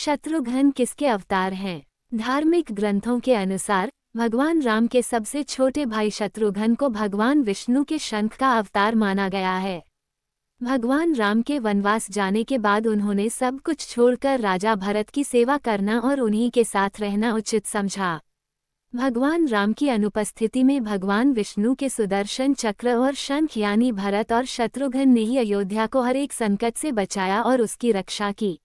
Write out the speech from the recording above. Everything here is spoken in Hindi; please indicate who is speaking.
Speaker 1: शत्रुघ्न किसके अवतार हैं धार्मिक ग्रंथों के अनुसार भगवान राम के सबसे छोटे भाई शत्रुघ्न को भगवान विष्णु के शंख का अवतार माना गया है भगवान राम के वनवास जाने के बाद उन्होंने सब कुछ छोड़कर राजा भरत की सेवा करना और उन्हीं के साथ रहना उचित समझा भगवान राम की अनुपस्थिति में भगवान विष्णु के सुदर्शन चक्र और शंख यानी भरत और शत्रुघ्न ने ही अयोध्या को हर एक संकट से बचाया और उसकी रक्षा की